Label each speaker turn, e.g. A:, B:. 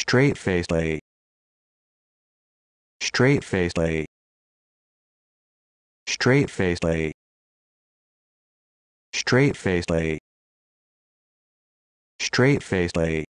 A: straight facedly straight facedly straight facedly straight facedly straight facedly